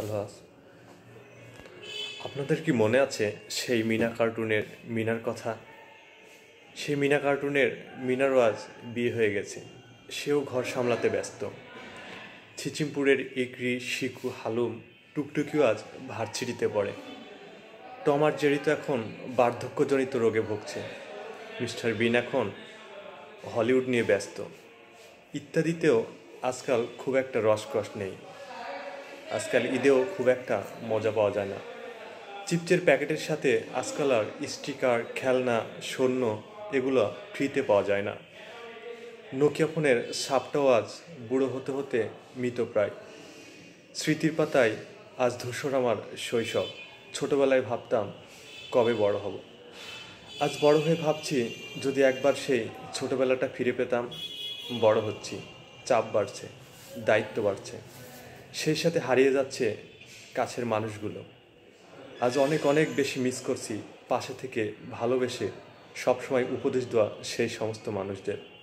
আস আপনাদের কি মনে আছে সেই মিনা কার্টুনের মিনার কথা সেই মিনা কার্টুনের মিনারও আজ বিয়ে হয়ে গেছে সেও ঘর সামলাতে ব্যস্ত ছিচিমপুরের ইকরি শিকু হালুম টুকটুকিও আজ ভারছিটিতে পড়ে টমার জেরি তো এখন বার্ধক্যজনিত রোগে ভুগছে মিস্টার বিন এখন হলিউড নিয়ে ব্যস্ত ইত্যাদিতেও আজকাল খুব একটা রসক্রস নেই আজকাল ঈদেও খুব একটা মজা পাওয়া যায় না চিপচের প্যাকেটের সাথে আজকাল আর স্টিকার খেলনা সৈন্য এগুলো ফ্রিতে পাওয়া যায় না নোকিয়া ফোনের সাপটাও আজ বুড়ো হতে হতে মৃতপ্রায় স্মৃতির পাতায় আজ ধূসর আমার শৈশব ছোটবেলায় ভাবতাম কবে বড় হব আজ বড় হয়ে ভাবছি যদি একবার সেই ছোটবেলাটা ফিরে পেতাম বড় হচ্ছি চাপ বাড়ছে দায়িত্ব বাড়ছে সেই সাথে হারিয়ে যাচ্ছে কাছের মানুষগুলো আজ অনেক অনেক বেশি মিস করছি পাশে থেকে ভালোবেসে সবসময় উপদেশ দেওয়া সেই সমস্ত মানুষদের